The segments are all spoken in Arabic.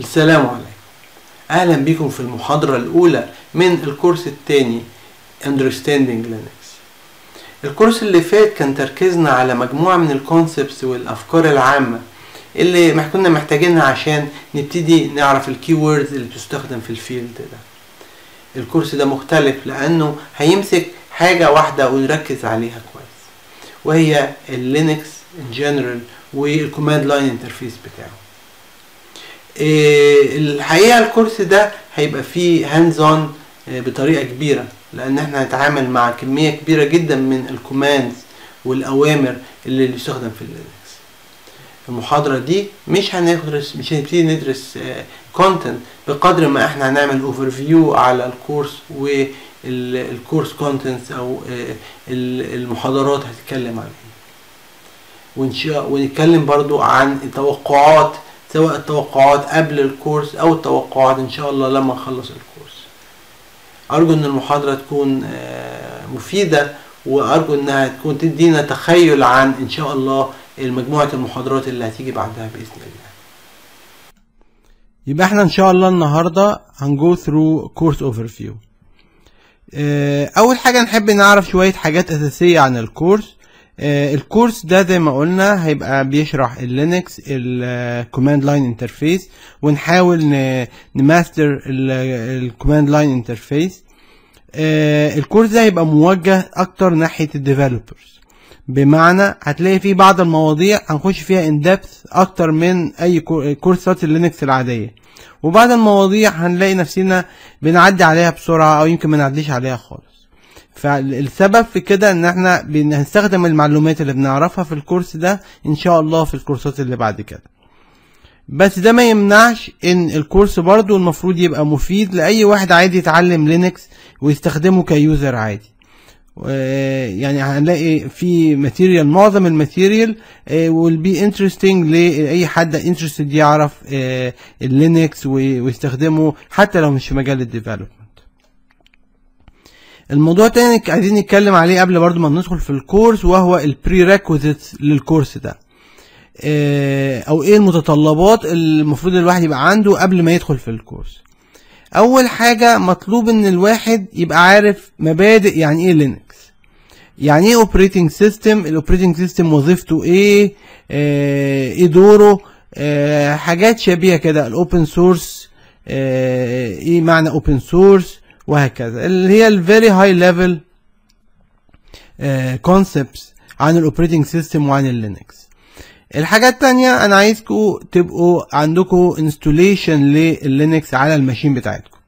السلام عليكم أهلا بكم في المحاضرة الأولى من الكورس الثاني Understanding Linux الكورس اللي فات كان تركيزنا على مجموعة من الكونسبتس والأفكار العامة اللي كنا محتاجينها عشان نبتدي نعرف الكيوردز اللي بتستخدم في الفيلد ده الكورس ده مختلف لأنه هيمسك حاجة واحدة ونركز عليها كويس وهي اللينكس in general والكوماند لاين انترفيس بتاعه إيه، الحقيقه الكورس ده هيبقى فيه هاندز اون إيه، بطريقه كبيره لان احنا هنتعامل مع كميه كبيره جدا من الكوماندز والاوامر اللي بتستخدم في اللينكس المحاضره دي مش هندرس مش هنبتدي ندرس كونتنت إيه، بقدر ما احنا هنعمل اوفر فيو على الكورس والكورس كونتنت او المحاضرات هتتكلم عنها ونتكلم برضو عن توقعات سواء التوقعات قبل الكورس او التوقعات ان شاء الله لما نخلص الكورس ارجو ان المحاضره تكون آه، مفيده وارجو انها تكون تدينا تخيل عن ان شاء الله المجموعة المحاضرات اللي هتيجي بعدها باذن الله يبقى احنا ان شاء الله النهارده هنجو ثرو كورس اوفر فيو اول حاجه نحب نعرف شويه حاجات اساسيه عن الكورس آه، الكورس ده زي ما قلنا هيبقى بيشرح اللينكس الكوماند لاين انترفيس ونحاول نماستر الكوماند لاين انترفيس الكورس ده هيبقى موجه اكتر ناحيه الديفلوبرز بمعنى هتلاقي فيه بعض المواضيع هنخش فيها ان ديبث اكتر من اي كورسات اللينكس العاديه وبعض المواضيع هنلاقي نفسنا بنعدي عليها بسرعه او يمكن ما نعديش عليها خالص فالسبب في كده ان احنا بنستخدم المعلومات اللي بنعرفها في الكورس ده ان شاء الله في الكورسات اللي بعد كده بس ده ما يمنعش ان الكورس برضو المفروض يبقى مفيد لاي واحد عادي يتعلم لينكس ويستخدمه كيوزر عادي يعني هنلاقي في ماتيريال معظم الماتيريال آه، will be interesting لاي حد انترستد يعرف آه، اللينكس ويستخدمه حتى لو مش في مجال الديفلوبمنت الموضوع تاني عايزين نتكلم عليه قبل برضو ما ندخل في الكورس وهو البريريكوزيتس للكورس ده آه، او ايه المتطلبات اللي المفروض الواحد يبقى عنده قبل ما يدخل في الكورس اول حاجة مطلوب ان الواحد يبقى عارف مبادئ يعني ايه لينكس يعني ايه اوبريتنج سيستم الاوبريتنج سيستم وظيفته ايه آه، ايه دوره آه، حاجات شبيهة كده الاوبن سورس ايه معنى اوبن سورس وهكذا اللي هي الفيري هاي ليفل كونسبتس عن الاوبريتنج سيستم وعن اللينكس الحاجة التانية انا عايزكم تبقوا عندكم انستوليشن لللينكس على الماشين بتاعتكم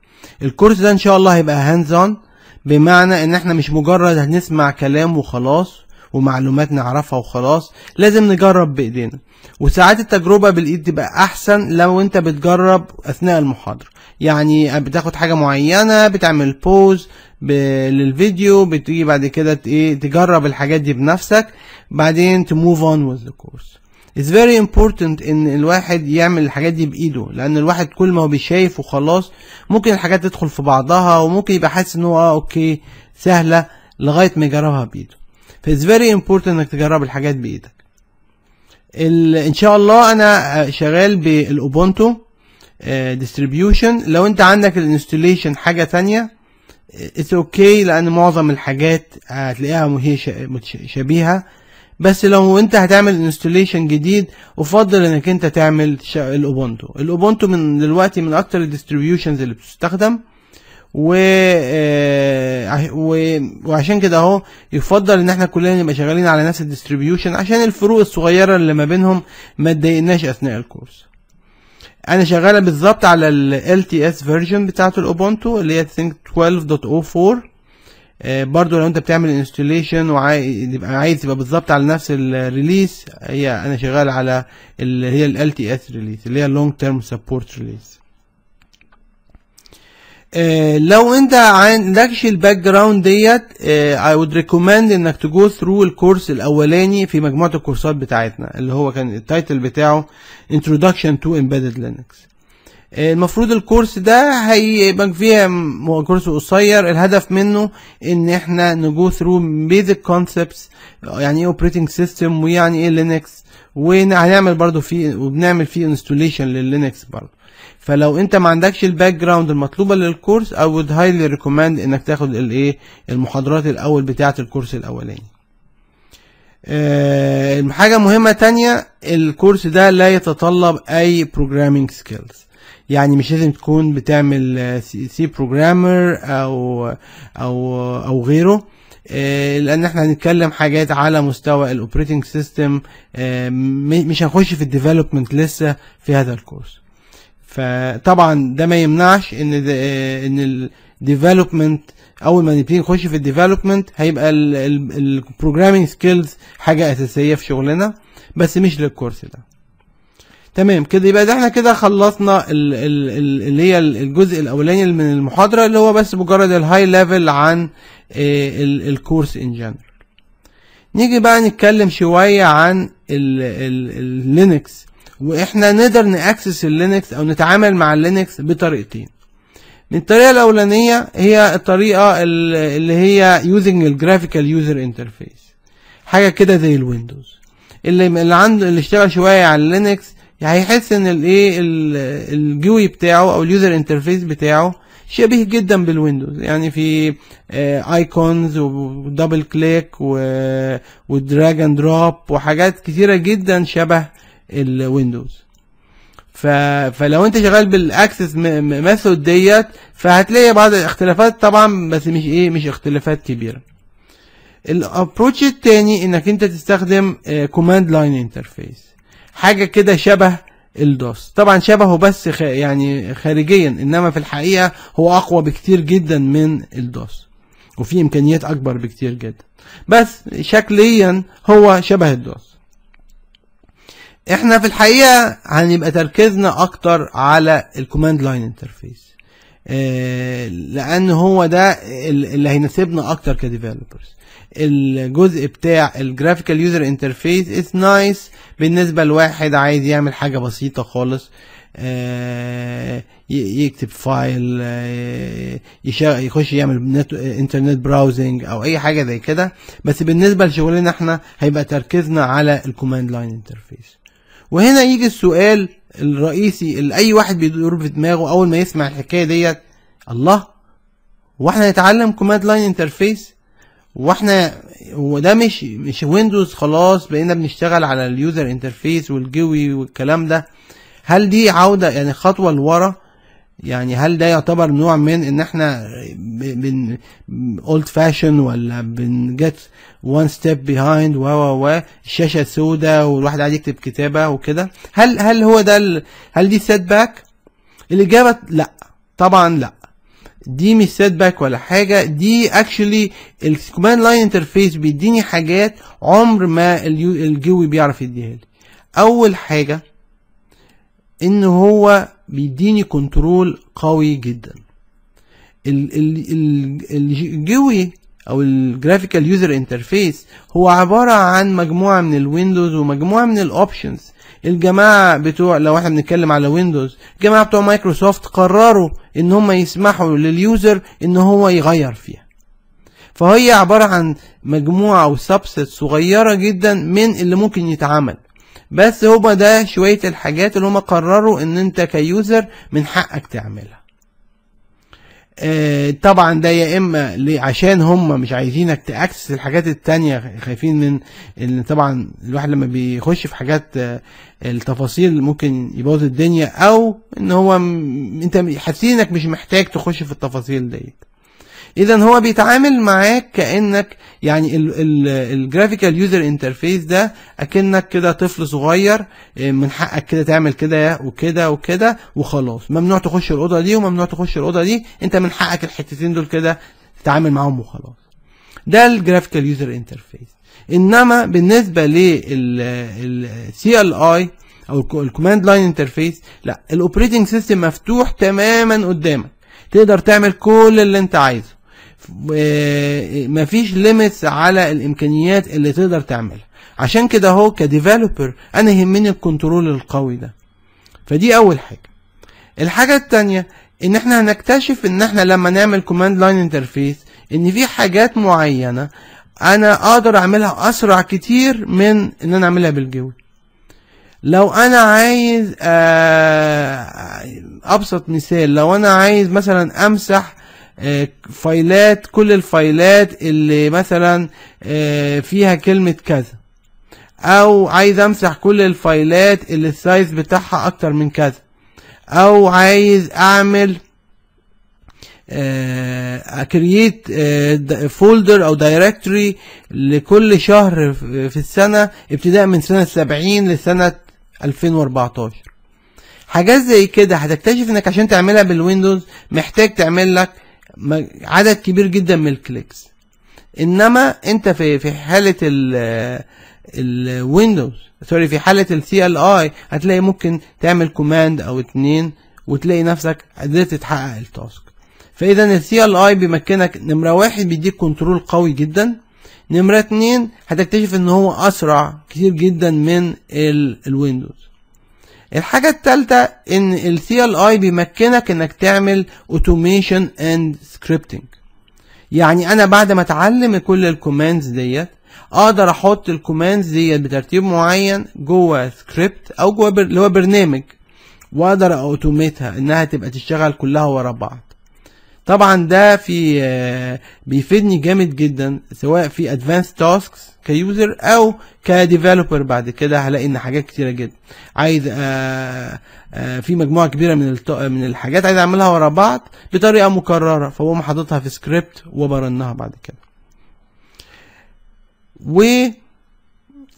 الكورس ده ان شاء الله هيبقى هاندز اون بمعنى ان احنا مش مجرد هنسمع كلام وخلاص ومعلومات نعرفها وخلاص لازم نجرب بايدينا وساعات التجربة بالايد تبقى احسن لو انت بتجرب اثناء المحاضرة يعني بتاخد حاجة معينة بتعمل بوز للفيديو بتيجي بعد كده إيه، تجرب الحاجات دي بنفسك بعدين تموف اون وذ ذا كورس It's very important ان الواحد يعمل الحاجات دي بايده لان الواحد كل ما هو بيشايف وخلاص ممكن الحاجات تدخل في بعضها وممكن يبقى حاسس ان هو اه اوكي سهلة لغاية ما يجربها بايده فإتس فيري امبورتنت انك تجرب الحاجات بايدك ان شاء الله انا شغال بالاوبونتو ديستريبيوشن آه، لو انت عندك الانستليشن حاجه ثانيه اتس اوكي okay لان معظم الحاجات هتلاقيها هي شبيهه بس لو انت هتعمل انستليشن جديد افضل انك انت تعمل الاوبونتو الاوبونتو من دلوقتي من اكتر الديستريبيوشنز اللي بتستخدم آه، و وعشان كده اهو يفضل ان احنا كلنا نبقى شغالين على نفس الديستريبيوشن عشان الفروق الصغيره اللي ما بينهم ما تضايقناش اثناء الكورس انا شغاله بالظبط على ال LTS فيرجن بتاعه الاوبونتو اللي هي ثينك 12.04 آه، برضو لو انت بتعمل انستليشن وعايز يبقى عايز تبقى بالظبط على نفس الريليس هي انا شغال على اللي هي ال LTS ريليس اللي هي اللونج تيرم سبورت ريليس آه، لو انت عندكش الباك جراوند ديت اي وود ريكومند انك تجو ثرو الكورس الاولاني في مجموعه الكورسات بتاعتنا اللي هو كان التايتل بتاعه انتروداكشن تو امبيدد لينكس المفروض الكورس ده هيبقى فيه كورس قصير الهدف منه ان احنا نجو ثرو بيزك كونسبتس يعني ايه اوبريتنج سيستم ويعني ايه لينكس وهنعمل برضه فيه وبنعمل فيه انستوليشن لللينكس برضه فلو انت ما عندكش الباك جراوند المطلوبه للكورس اي would highly recommend انك تاخد الايه المحاضرات الاول بتاعه الكورس الاولاني أه حاجة مهمة تانية الكورس ده لا يتطلب أي programming skills يعني مش لازم تكون بتعمل سي بروجرامر أو أو أو غيره آه، لأن احنا هنتكلم حاجات على مستوى الأوبريتنج آه، سيستم مش هنخش في الديفلوبمنت لسه في هذا الكورس فطبعا ده ما يمنعش ان ان الديفلوبمنت اول ما نبتدي نخش في الديفلوبمنت هيبقى البروجرامينج سكيلز حاجه اساسيه في شغلنا بس مش للكورس ده تمام كده يبقى ده احنا كده خلصنا اللي هي الجزء الاولاني من المحاضره اللي هو بس مجرد الهاي ليفل عن الكورس ان جنرال نيجي بقى نتكلم شويه عن اللينكس واحنا نقدر ناكسس اللينكس او نتعامل مع اللينكس بطريقتين من الطريقه الاولانيه هي الطريقه اللي هي يوزنج الجرافيكال يوزر انترفيس حاجه كده زي الويندوز اللي اللي عنده اللي اشتغل شويه على لينكس هيحس ان الايه الجوي بتاعه او اليوزر انترفيس بتاعه شبيه جدا بالويندوز يعني في ايكونز ودبل كليك ودراج اند دروب وحاجات كتيره جدا شبه الويندوز ف... فلو انت شغال بالاكسس ميثود ديت فهتلاقي بعض الاختلافات طبعا بس مش ايه مش اختلافات كبيره الابروتش التاني انك انت تستخدم كوماند لاين انترفيس حاجه كده شبه الدوس طبعا شبهه بس خ... يعني خارجيا انما في الحقيقه هو اقوى بكتير جدا من الدوس وفي امكانيات اكبر بكتير جدا بس شكليا هو شبه الدوس احنا في الحقيقه هنبقى تركيزنا اكتر على الكوماند لاين انترفيس لان هو ده اللي هيناسبنا اكتر كديفلوبرز الجزء بتاع الجرافيكال يوزر انترفيس اتس نايس بالنسبه لواحد عايز يعمل حاجه بسيطه خالص آه، يكتب فايل آه، يخش يعمل انترنت براوزنج او اي حاجه زي كده بس بالنسبه لشغلنا احنا هيبقى تركيزنا على الكوماند لاين انترفيس وهنا يجي السؤال الرئيسي اللي اي واحد بيدور في دماغه اول ما يسمع الحكايه ديت الله واحنا نتعلم كوماند لاين انترفيس واحنا وده مش مش ويندوز خلاص بقينا بنشتغل على اليوزر انترفيس والجوي والكلام ده هل دي عوده يعني خطوه لورا يعني هل ده يعتبر نوع من ان احنا بن اولد فاشن ولا بن جيت وان ستيب بيهايند و و و الشاشه سوداء والواحد قاعد يكتب كتابه وكده هل هل هو ده هل دي سيت باك الاجابه لا طبعا لا دي مش سيت باك ولا حاجه دي اكشلي الكوماند لاين انترفيس بيديني حاجات عمر ما الجوي بيعرف يديها لي اول حاجه ان هو بيديني كنترول قوي جدا الجوي او الجرافيكال يوزر انترفيس هو عباره عن مجموعه من الويندوز ومجموعه من الاوبشنز الجماعه بتوع لو احنا بنتكلم على ويندوز الجماعه بتوع مايكروسوفت قرروا ان هم يسمحوا لليوزر ان هو يغير فيها فهي عباره عن مجموعه او سبست صغيره جدا من اللي ممكن يتعمل بس هما ده شوية الحاجات اللي هما قرروا ان انت كيوزر من حقك تعملها آه، طبعا ده يا اما عشان هم مش عايزينك تاكسس الحاجات التانية خايفين من ان طبعا الواحد لما بيخش في حاجات آه، التفاصيل ممكن يبوظ الدنيا او ان هو انت حاسين انك مش محتاج تخش في التفاصيل ديت اذا هو بيتعامل معاك كانك يعني الجرافيكال يوزر انترفيس ده اكنك كده طفل صغير آه، من حقك كده تعمل كده وكده وكده وخلاص ممنوع تخش الاوضه دي وممنوع تخش الاوضه دي انت من حقك الحتتين دول كده تتعامل معاهم وخلاص ده الجرافيكال يوزر انترفيس انما بالنسبه للسي ال اي او الكوماند لاين انترفيس لا الاوبريتنج سيستم مفتوح تماما قدامك تقدر تعمل كل اللي انت عايزه آه، مفيش ليميتس على الامكانيات اللي تقدر تعملها عشان كده اهو كديفلوبر انا يهمني الكنترول القوي ده فدي اول حاجه الحاجه الثانيه ان احنا هنكتشف ان احنا لما نعمل كوماند لاين انترفيس ان في حاجات معينه انا اقدر اعملها اسرع كتير من ان انا اعملها بالجوي لو انا عايز آه، ابسط مثال لو انا عايز مثلا امسح آه، فايلات كل الفايلات اللي مثلا آه، فيها كلمة كذا او عايز امسح كل الفايلات اللي السايز بتاعها اكتر من كذا او عايز اعمل اكرييت آه، فولدر او دايركتوري لكل شهر في السنة ابتداء من سنة 70 لسنة 2014 حاجات زي كده هتكتشف انك عشان تعملها بالويندوز محتاج تعمل لك عدد كبير جدا من الكليكس انما انت في في حاله ال الويندوز سوري في حاله السي ال اي هتلاقي ممكن تعمل كوماند او اتنين وتلاقي نفسك قدرت تحقق التاسك فاذا السي ال اي بيمكنك نمره واحد بيديك كنترول قوي جدا نمره اتنين هتكتشف ان هو اسرع كتير جدا من الويندوز الحاجة التالتة ان ال CLI بيمكنك انك تعمل automation and scripting يعني انا بعد ما اتعلم كل الكوماندز ديت اقدر احط الكوماندز ديت بترتيب معين جوه سكريبت او جوه بر... اللي هو برنامج واقدر اوتوميتها انها تبقى تشتغل كلها ورا بعض طبعا ده في آه، بيفيدني جامد جدا سواء في ادفانس تاسكس كيوزر او كديفلوبر بعد كده هلاقي ان حاجات كتيره جدا عايز آآ آه، آآ آه، في مجموعه كبيره من من الحاجات عايز اعملها ورا بعض بطريقه مكرره فبقوم حاططها في سكريبت وبرنها بعد كده و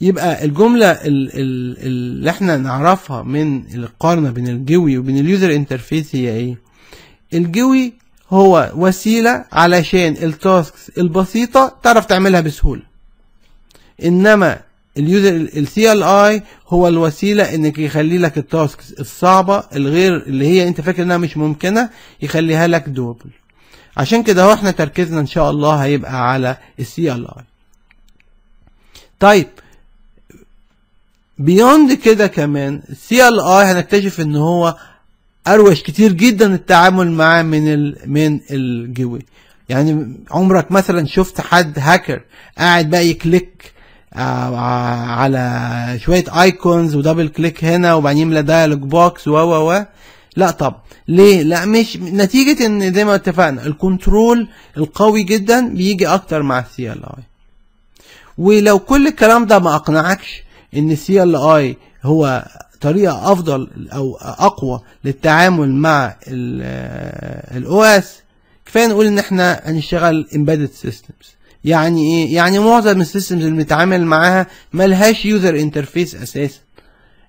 يبقى الجملة اللي احنا نعرفها من القارنة بين الجوي وبين اليوزر انترفيس هي ايه؟ الجوي هو وسيلة علشان التاسكس البسيطة تعرف تعملها بسهولة انما اليوزر السي ال اي هو الوسيله انك يخلي لك التاسكس الصعبه الغير اللي هي انت فاكر انها مش ممكنه يخليها لك دوبل عشان كده هو احنا تركيزنا ان شاء الله هيبقى على السي ال اي طيب بيوند كده كمان السي ال اي هنكتشف ان هو اروش كتير جدا التعامل معاه من ال من الجوي يعني عمرك مثلا شفت حد هاكر قاعد بقى يكليك آه، آه، على شويه ايكونز ودبل كليك هنا وبعدين يملى دايلوج بوكس و و و لا طب ليه لا مش نتيجه ان زي ما اتفقنا الكنترول القوي جدا بيجي اكتر مع السي ال اي ولو كل الكلام ده ما اقنعكش ان السي ال اي هو طريقه افضل او اقوى للتعامل مع آه، الاو اس كفايه نقول ان احنا هنشتغل embedded systems يعني ايه يعني معظم السيستمز اللي بنتعامل معاها ملهاش يوزر انترفيس اساسا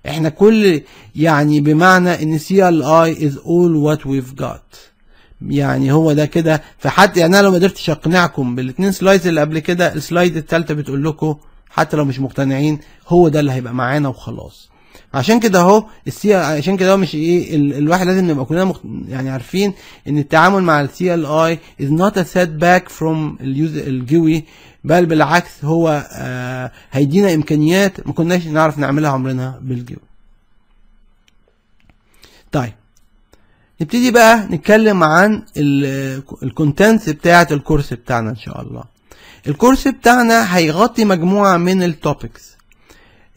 احنا كل يعني بمعنى ان سي ال اي از اول وات يعني هو ده كده فحتى يعني انا لو ما قدرتش اقنعكم بالاثنين سلايدز اللي قبل كده السلايد الثالثه بتقول لكم حتى لو مش مقتنعين هو ده اللي هيبقى معانا وخلاص عشان كده اهو السي عشان كده هو مش ايه ال... الواحد لازم نبقى كلنا مخت... يعني عارفين ان التعامل مع السي ال اي از نوت ا سيت باك فروم الجوي بل بالعكس هو آه هيدينا امكانيات ما كناش نعرف نعملها عمرنا بالجوي طيب نبتدي بقى نتكلم عن الكونتنتس بتاعت الكورس بتاعنا ان شاء الله الكورس بتاعنا هيغطي مجموعه من التوبكس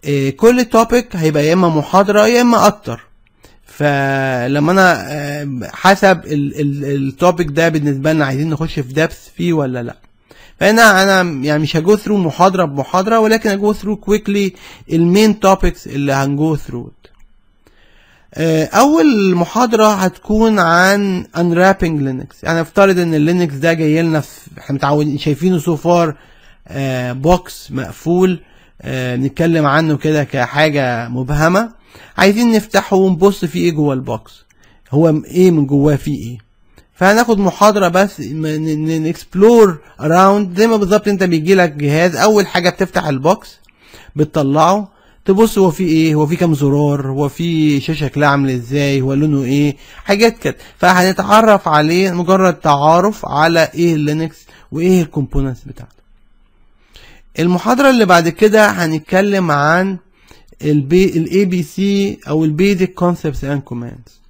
آه، كل توبيك هيبقى يا اما محاضره يا اما اكتر فلما انا آه، حسب التوبيك ده بالنسبه لنا عايزين نخش في دبث فيه ولا لا فانا انا يعني مش هجو ثرو محاضره بمحاضره ولكن هجو ثرو كويكلي المين توبكس اللي هنجو ثرو آه، اول محاضره هتكون عن unwrapping لينكس يعني افترض ان اللينكس ده جاي لنا احنا متعودين شايفينه سو فار بوكس مقفول آه، نتكلم عنه كده كحاجة مبهمة عايزين نفتحه ونبص فيه ايه جوه البوكس هو ايه من جواه فيه ايه فهناخد محاضرة بس نكسبلور اراوند زي ما بالظبط انت بيجي لك جهاز اول حاجة بتفتح البوكس بتطلعه تبص هو في ايه هو في كام زرار هو في شاشه شكلها عامل ازاي هو لونه ايه حاجات كده فهنتعرف عليه مجرد تعارف على ايه اللينكس وايه الكومبوننتس بتاعته المحاضرة اللي بعد كده هنتكلم عن الاي بي سي او البيزك كونسبتس اند كوماندز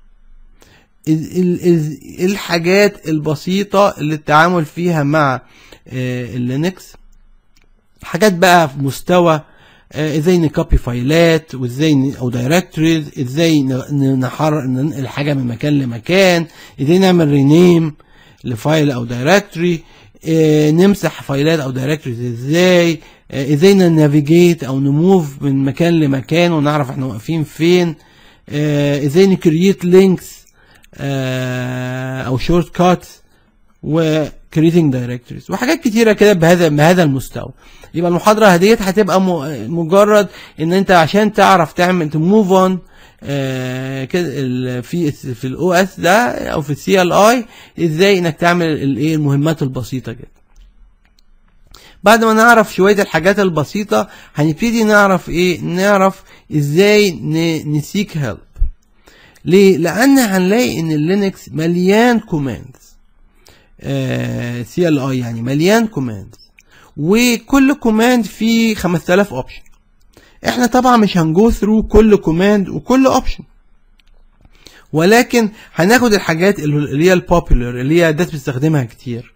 الحاجات البسيطة اللي التعامل فيها مع آه، اللينكس حاجات بقى في مستوى آه، ازاي نكوبي فايلات وازاي او دايركتوريز ازاي نحرر ننقل حاجه من مكان لمكان ازاي نعمل رينيم لفايل او دايركتوري آه، نمسح فايلات او دايركتوريز ازاي آه، ازاي نافيجيت او نموف من مكان لمكان ونعرف احنا واقفين فين آه، ازاي نكرييت لينكس او شورت كاتس وكريتنج دايركتوريز وحاجات كتيره كده بهذا بهذا المستوى يبقى المحاضره هديت هتبقى مجرد ان انت عشان تعرف تعمل تموف اون آه، كده في في الاو اس ده او في السي ال اي ازاي انك تعمل الايه المهمات البسيطه جدا بعد ما نعرف شويه الحاجات البسيطه هنبتدي نعرف ايه نعرف ازاي نسيك هيلب ليه لان هنلاقي ان اللينكس مليان كوماندز سي ال اي يعني مليان كوماندز وكل كوماند فيه 5000 اوبشن احنا طبعا مش هنجو ثرو كل كوماند وكل اوبشن ولكن هناخد الحاجات اللي هي البوبيلر اللي هي الناس بتستخدمها كتير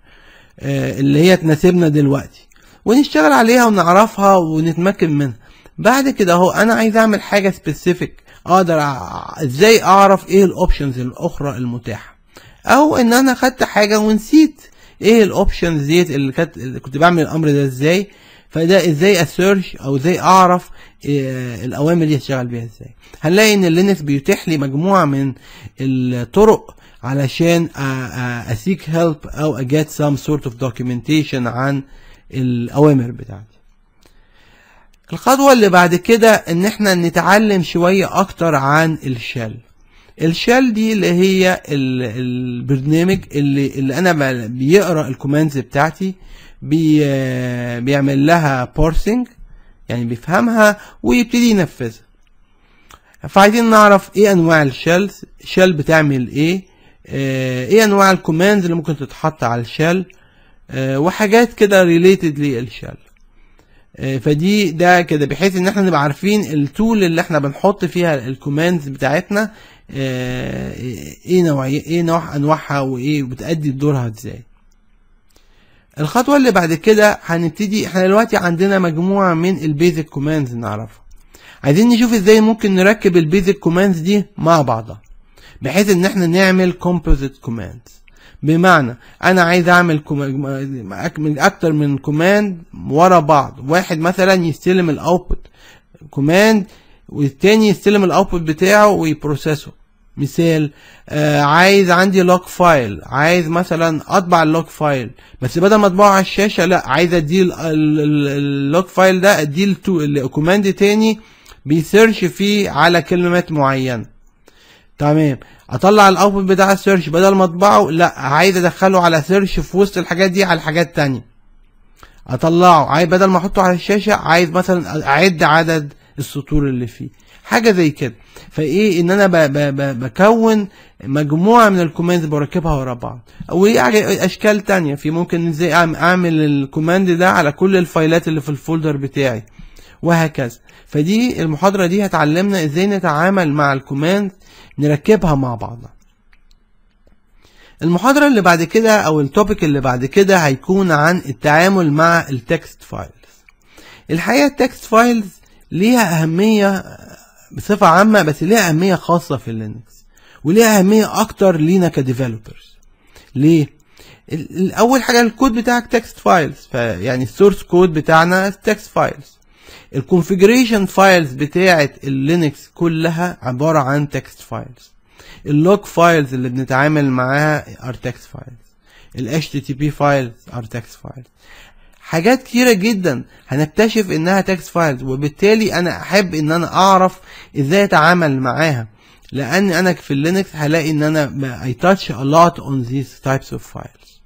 آه، اللي هي تناسبنا دلوقتي ونشتغل عليها ونعرفها ونتمكن منها بعد كده اهو انا عايز اعمل حاجه سبيسيفيك اقدر ازاي اعرف ايه الاوبشنز الاخرى المتاحه او ان انا خدت حاجه ونسيت ايه الاوبشنز ديت اللي كانت كنت بعمل الامر ده ازاي فده ازاي اسيرش او ازاي اعرف آه، الاوامر دي هتشتغل بيها ازاي هنلاقي ان اللينكس بيتيح لي مجموعه من الطرق علشان آه، آه، اسيك هيلب او اجيت سام سورت اوف دوكيومنتيشن عن الاوامر بتاعتي الخطوه اللي بعد كده ان احنا نتعلم شويه اكتر عن الشل الشال دي اللي هي البرنامج اللي, اللي انا بيقرا الكوماندز بتاعتي بي آه، بيعمل لها بورسنج يعني بيفهمها ويبتدي ينفذها فعايزين نعرف ايه انواع الشيلز شيل بتعمل ايه آه، ايه انواع الكوماندز اللي ممكن تتحط على الشيل آه، وحاجات كده ريليتد للشيل فدي ده كده بحيث ان احنا نبقى عارفين التول اللي احنا بنحط فيها الكوماندز بتاعتنا ايه نوع ايه نوع انواعها وايه بتأدي دورها ازاي الخطوة اللي بعد كده هنبتدي احنا دلوقتي عندنا مجموعة من البيزك كوماندز نعرفها عايزين نشوف ازاي ممكن نركب البيزك كوماندز دي مع بعضها بحيث ان احنا نعمل كومبوزيت كوماندز بمعنى انا عايز اعمل اكتر من كوماند ورا بعض واحد مثلا يستلم الاوتبوت كوماند والتاني يستلم الاوتبوت بتاعه ويبروسيسه مثال آه عايز عندي لوك فايل عايز مثلا اطبع اللوك فايل بس بدل ما اطبعه على الشاشه لا عايز اديه اللوك فايل ده اديه الكوماند تاني بيسيرش فيه على كلمات معينه تمام اطلع الاوتبوت بتاع السيرش بدل ما اطبعه لا عايز ادخله على سيرش في وسط الحاجات دي على حاجات تانية اطلعه عايز بدل ما احطه على الشاشه عايز مثلا اعد عدد السطور اللي فيه حاجه زي كده فايه ان انا بكون مجموعه من الكوماندز بركبها ورا بعض او اشكال تانية في ممكن ازاي اعمل الكوماند ده على كل الفايلات اللي في الفولدر بتاعي وهكذا فدي المحاضره دي هتعلمنا ازاي نتعامل مع الكوماند نركبها مع بعضها المحاضرة اللي بعد كده أو التوبيك اللي بعد كده هيكون عن التعامل مع التكست فايلز الحقيقة التكست فايلز ليها أهمية بصفه عامه بس ليها اهميه خاصه في لينكس وليها اهميه اكتر لينا كديفلوبرز ليه اول حاجه الكود بتاعك تكست فايلز فيعني السورس كود بتاعنا تكست فايلز الكونفيجريشن فايلز بتاعه اللينكس كلها عباره عن تكست فايلز اللوج فايلز اللي بنتعامل معاها ار تكست فايلز ال HTTP فايلز ار تكست فايلز حاجات كتيرة جدا هنكتشف انها تكست فايلز وبالتالي انا احب ان انا اعرف ازاي اتعامل معاها لان انا في اللينكس هلاقي ان انا اي تاتش ا لوت اون ذيس تايبس اوف فايلز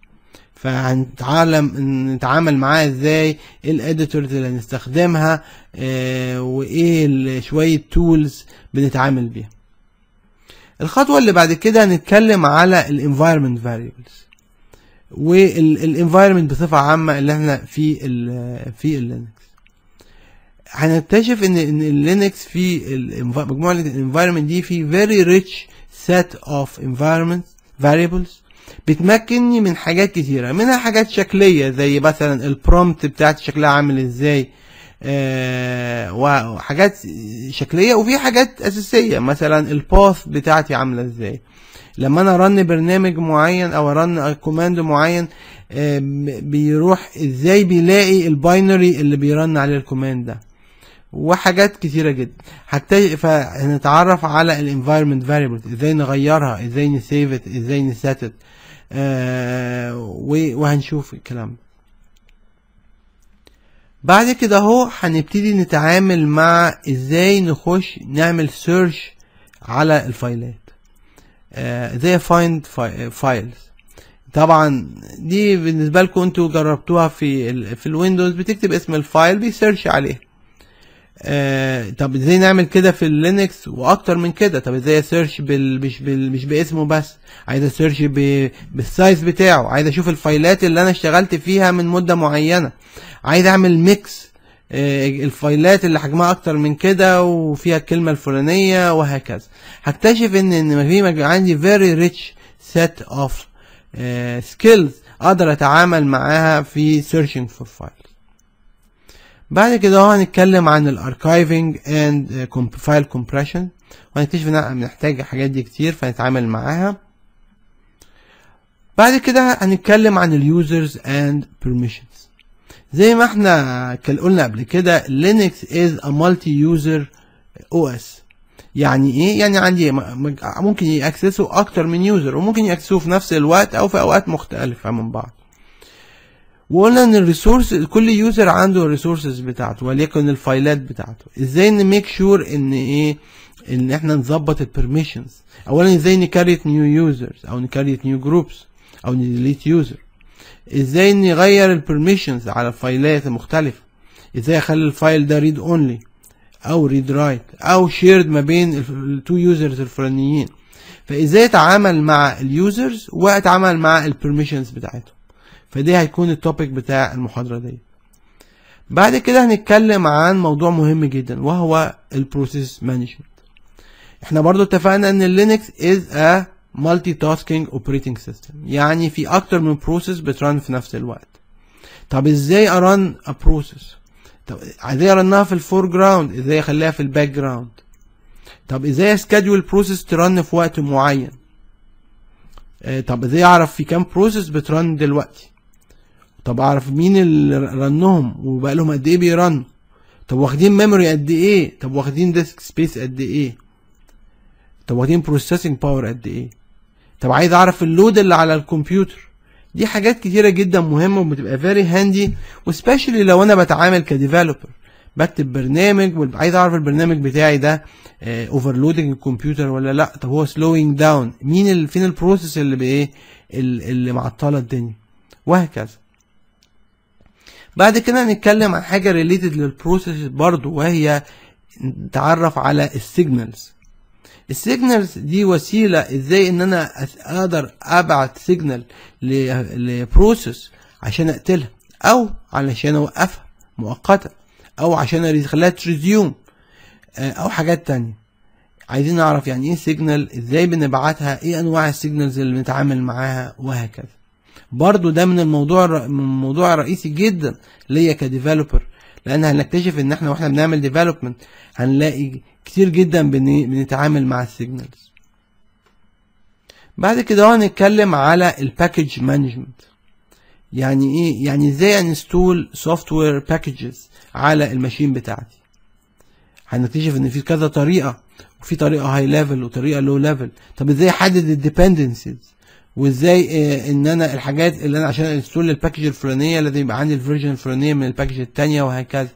فهنتعلم نتعامل معاها ازاي ايه الاديتورز اللي هنستخدمها آه، وايه شوية تولز بنتعامل بيها الخطوة اللي بعد كده هنتكلم على الانفايرمنت فاريبلز والانفايرمنت بصفه عامه اللي احنا في الـ في اللينكس هنكتشف ان ان اللينكس في مجموعه الانفايرمنت دي في فيري ريتش سيت اوف انفايرمنت فاريبلز بتمكنني من حاجات كتيره منها حاجات شكليه زي مثلا البرومت بتاعتي شكلها عامل ازاي آه وحاجات شكليه وفي حاجات اساسيه مثلا الباث بتاعتي عامله ازاي لما انا رن برنامج معين او رن كوماند معين آه، بيروح ازاي بيلاقي الباينري اللي بيرن عليه الكوماند ده وحاجات كتيرة جدا هكتشف فهنتعرف على الانفايرمنت فاريبلز ازاي نغيرها ازاي نسيفت ازاي نساتت آه، وهنشوف الكلام ده بعد كده اهو هنبتدي نتعامل مع ازاي نخش نعمل سيرش على الفايلات آه، they find آه، files طبعا دي بالنسبة لكم انتوا جربتوها في ال في الويندوز بتكتب اسم الفايل بيسيرش عليه آه طب ازاي نعمل كده في اللينكس واكتر من كده طب ازاي اسيرش بال مش بال مش باسمه بس عايز اسيرش بالسايز بتاعه عايز اشوف الفايلات اللي انا اشتغلت فيها من مده معينه عايز اعمل ميكس آه، الفايلات اللي حجمها اكتر من كده وفيها الكلمة الفلانية وهكذا هكتشف ان ان في عندي very rich set of آه، skills اقدر اتعامل معاها في searching for files بعد كده اهو هنتكلم عن الاركايفنج اند فايل كومبريشن وهنكتشف ان احنا بنحتاج الحاجات دي كتير فهنتعامل معاها بعد كده هنتكلم عن اليوزرز اند بيرميشن زي ما احنا قلنا قبل كده لينكس از ا مالتي يوزر او اس يعني ايه يعني عندي ممكن يأكسسوا اكتر من يوزر وممكن ياكسسه في نفس الوقت او في اوقات مختلفه من بعض وقلنا ان الريسورس كل يوزر عنده الريسورسز بتاعته وليكن الفايلات بتاعته ازاي نميك شور ان ايه ان احنا نظبط البرميشنز اولا ازاي نكريت نيو يوزرز او نكريت نيو جروبس او نديليت يوزر ازاي اني اغير البرميشنز على الفايلات المختلفة ازاي اخلي الفايل ده ريد اونلي او ريد رايت او شيرد ما بين التو يوزرز الفلانيين فازاي اتعامل مع اليوزرز واتعامل مع البرميشنز بتاعتهم فدي هيكون التوبيك بتاع المحاضرة دي بعد كده هنتكلم عن موضوع مهم جدا وهو البروسيس مانجمنت احنا برضو اتفقنا ان اللينكس از ا مالتي تاسكينج اوبريتنج سيستم يعني في اكتر من بروسيس بترن في نفس الوقت طب ازاي ارن ا بروسيس طب ازاي ارنها في الفور جراوند ازاي اخليها في الباك جراوند طب ازاي اسكادول بروسيس ترن في وقت معين آه، طب ازاي اعرف في كام بروسيس بترن دلوقتي طب اعرف مين اللي رنهم وبقى لهم قد ايه بيرنوا طب واخدين ميموري قد ايه طب واخدين ديسك سبيس قد ايه طب واخدين بروسيسنج باور قد ايه طب عايز اعرف اللود اللي على الكمبيوتر دي حاجات كتيره جدا مهمه وبتبقى فيري هاندي وسبيشالي لو انا بتعامل كديفلوبر بكتب برنامج وعايز اعرف البرنامج بتاعي ده اوفرلودنج آه، الكمبيوتر ولا لا طب هو سلوينج داون مين ال... فين البروسيس اللي بايه اللي معطله الدنيا وهكذا بعد كده هنتكلم عن حاجه ريليتد للبروسيس برضو وهي نتعرف على السيجنالز السيجنالز دي وسيله ازاي ان انا اقدر ابعت سيجنال لبروسيس عشان اقتلها او علشان اوقفها مؤقتا او عشان اخليها تريزيوم آه، او حاجات تانية عايزين نعرف يعني ايه سيجنال ازاي بنبعتها ايه انواع السيجنالز اللي بنتعامل معاها وهكذا برضو ده من الموضوع من الموضوع الرئيسي جدا ليا كديفلوبر لان هنكتشف ان احنا واحنا بنعمل ديفلوبمنت هنلاقي كتير جدا بنتعامل مع السيجنالز بعد كده هنتكلم على الباكج مانجمنت يعني ايه يعني ازاي انستول سوفت وير باكجز على الماشين بتاعتي هنكتشف ان في كذا طريقه وفي طريقه هاي ليفل وطريقه لو ليفل طب ازاي احدد الديبندنسيز وازاي آه، ان انا الحاجات اللي انا عشان انستول الباكج الفلانيه لازم يبقى عندي الفيرجن الفلانيه من الباكج الثانيه وهكذا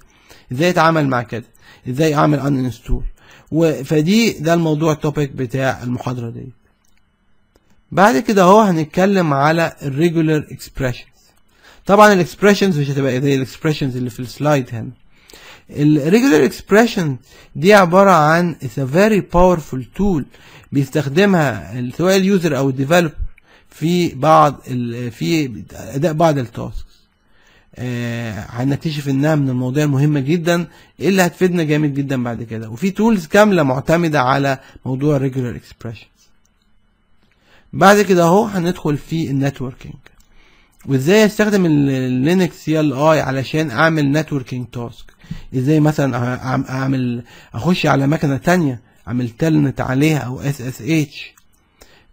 ازاي اتعامل مع كده ازاي اعمل ان انستول فدي ده الموضوع التوبيك بتاع المحاضره دي بعد كده اهو هنتكلم على الريجولار اكسبريشنز طبعا الاكسبريشنز مش هتبقى زي الاكسبريشنز اللي في السلايد هنا الريجولار اكسبريشن دي عباره عن اتس ا فيري باورفول تول بيستخدمها سواء اليوزر او الديفلوبر في بعض في اداء بعض التاسكس آه، هنكتشف انها من المواضيع المهمه جدا اللي هتفيدنا جامد جدا بعد كده وفي تولز كامله معتمده على موضوع الريجولار اكسبريشنز بعد كده اهو هندخل في النتوركينج وازاي استخدم اللينكس سي ال اي علشان اعمل نتوركينج تاسك ازاي مثلا اعمل اخش على مكنه تانية اعمل تلنت عليها او اس اس اتش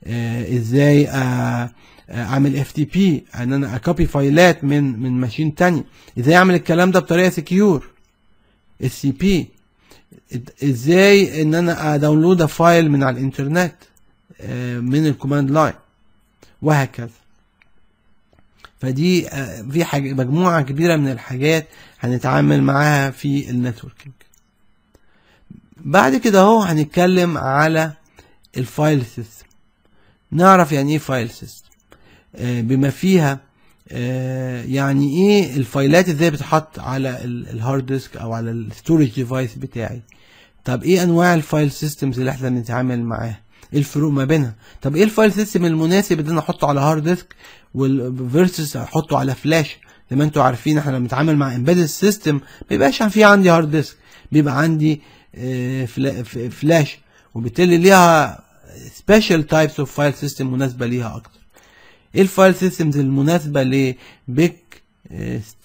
آه، ازاي آه، آه، اعمل اف تي بي ان انا اكوبي فايلات من من ماشين تانية ازاي اعمل الكلام ده بطريقه سكيور السي بي ازاي ان انا اداونلود فايل من على الانترنت من الكوماند لاين وهكذا فدي في حاجة مجموعة كبيرة من الحاجات هنتعامل معاها في النتوركينج بعد كده اهو هنتكلم على الفايل سيستم نعرف يعني ايه فايل آه، سيستم بما فيها آه، يعني ايه الفايلات ازاي بتحط على الهارد ديسك او على الستورج ديفايس بتاعي طب ايه انواع الفايل سيستمز اللي احنا بنتعامل معاها ايه الفروق ما بينها طب ايه الفايل سيستم المناسب ان انا احطه على هارد ديسك والفيرسز احطه على فلاش زي ما انتم عارفين احنا لما بنتعامل مع امبيدد سيستم ما بيبقاش في عندي هارد ديسك بيبقى عندي فلاش آه، وبالتالي ليها سبيشال تايبس اوف فايل سيستم مناسبه ليها اكتر ايه الفايل سيستمز المناسبه لبيك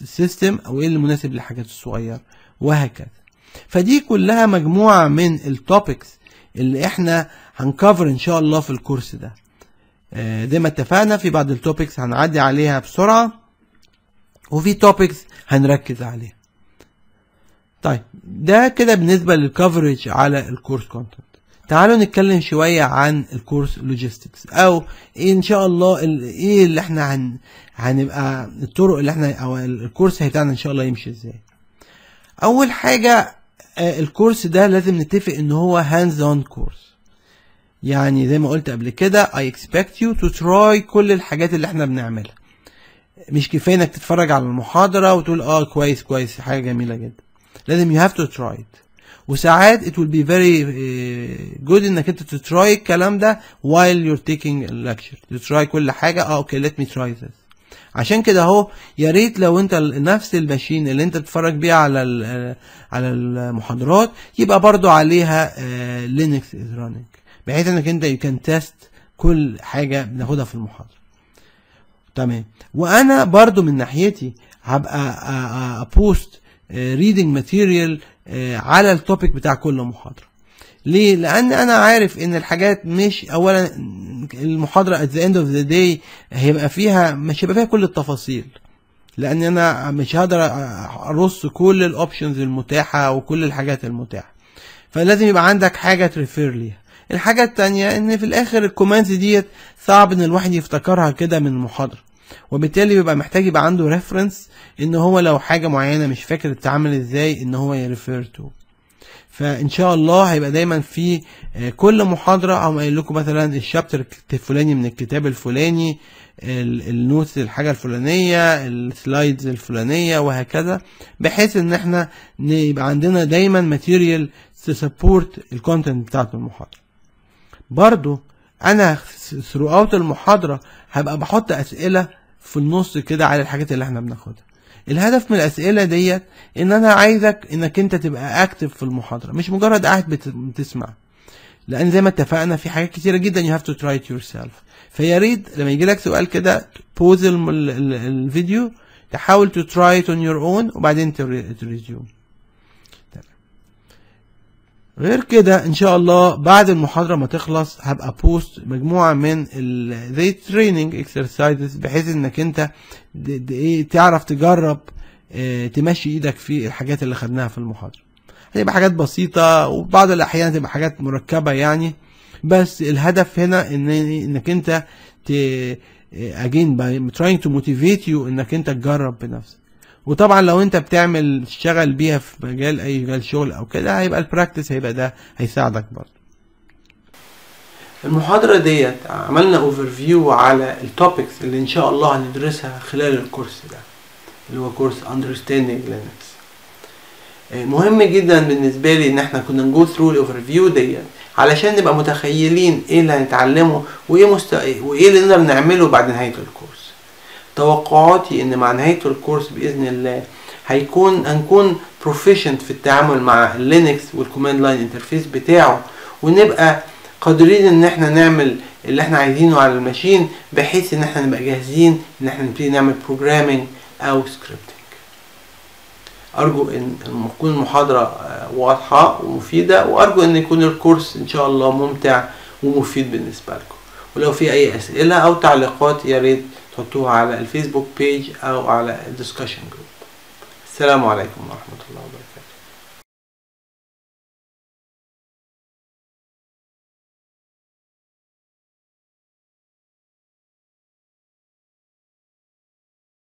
سيستم eh, او ايه المناسب للحاجات الصغيره وهكذا فدي كلها مجموعه من التوبكس اللي احنا هنكفر ان شاء الله في الكورس ده eh, زي ما اتفقنا في بعض التوبكس هنعدي عليها بسرعه وفي توبكس هنركز عليها طيب ده كده بالنسبه للكفرج على الكورس كونتنت تعالوا نتكلم شوية عن الكورس لوجيستكس او إيه ان شاء الله ايه اللي احنا هن هنبقى الطرق اللي احنا او الكورس بتاعنا ان شاء الله يمشي ازاي اول حاجة آه، الكورس ده لازم نتفق ان هو هاندز اون كورس يعني زي ما قلت قبل كده I expect you to try كل الحاجات اللي احنا بنعملها مش كفاية انك تتفرج على المحاضرة وتقول اه كويس كويس حاجة جميلة جدا لازم you have to try it وساعات it will be very uh, good انك انت تتراي الكلام ده while you're taking lecture تتراي كل حاجه اه اوكي let me try this عشان كده اهو يا ريت لو انت نفس الماشين اللي انت بتتفرج بيها على على المحاضرات يبقى برضو عليها لينكس از رانينج بحيث انك انت يو كان تيست كل حاجه بناخدها في المحاضره تمام وانا برضو من ناحيتي هبقى ابوست ريدنج ماتيريال آه، على التوبيك بتاع كل محاضره ليه لان انا عارف ان الحاجات مش اولا المحاضره at the end of the day هيبقى فيها مش هيبقى فيها كل التفاصيل لان انا مش هقدر ارص كل الاوبشنز المتاحه وكل الحاجات المتاحه فلازم يبقى عندك حاجه تريفير ليها الحاجه التانية ان في الاخر الكوماندز ديت صعب ان الواحد يفتكرها كده من المحاضره وبالتالي بيبقى محتاج يبقى عنده ريفرنس ان هو لو حاجه معينه مش فاكر اتعمل ازاي ان هو يريفير تو فان شاء الله هيبقى دايما في آه، كل محاضره او قايل لكم مثلا الشابتر الفلاني من الكتاب الفلاني النوتس الحاجه الفلانيه السلايدز الفلانيه وهكذا بحيث ان احنا يبقى عندنا دايما ماتيريال تسبورت الكونتنت بتاعت المحاضره برضو انا ثرو المحاضره هبقى بحط اسئله في النص كده على الحاجات اللي احنا بناخدها الهدف من الاسئله ديت ان انا عايزك انك انت تبقى اكتف في المحاضره مش مجرد قاعد بتسمع لان زي ما اتفقنا في حاجات كتيره جدا يو هاف تو تراي it يور سيلف فيا ريت لما يجي لك سؤال كده بوز الفيديو تحاول تو تراي ات اون يور اون وبعدين تريزيوم غير كده ان شاء الله بعد المحاضرة ما تخلص هبقى بوست مجموعة من زي تريننج اكسرسايزز بحيث انك انت ايه تعرف تجرب اه تمشي ايدك في الحاجات اللي خدناها في المحاضرة هتبقى حاجات بسيطة وبعض الاحيان هتبقى حاجات مركبة يعني بس الهدف هنا ان انك انت ت اجين آه، trying to motivate you انك انت تجرب بنفسك وطبعا لو انت بتعمل تشتغل بيها في مجال اي مجال شغل او كده هيبقى البراكتس هيبقى ده هيساعدك برضه المحاضرة ديت عملنا اوفر فيو على التوبكس اللي ان شاء الله هندرسها خلال الكورس ده اللي هو كورس Understanding Linux آه، مهم جدا بالنسبة لي ان احنا كنا نجو ثرو الاوفر فيو ديت علشان نبقى متخيلين ايه اللي هنتعلمه وايه مست... وايه اللي نقدر نعمله بعد نهاية الكورس توقعاتي ان مع نهايه الكورس باذن الله هيكون هنكون بروفيشنت في التعامل مع لينكس والكوماند لاين انترفيس بتاعه ونبقى قادرين ان احنا نعمل اللي احنا عايزينه على الماشين بحيث ان احنا نبقى جاهزين ان احنا نبتدي نعمل بروجرامينج او سكريبتنج ارجو ان تكون المحاضره آه، واضحه ومفيده وارجو ان يكون الكورس ان شاء الله ممتع ومفيد بالنسبه لكم ولو في اي اسئله او تعليقات يا ريت تحطوها على الفيسبوك بيج أو على الدسكشن جروب السلام عليكم ورحمة الله وبركاته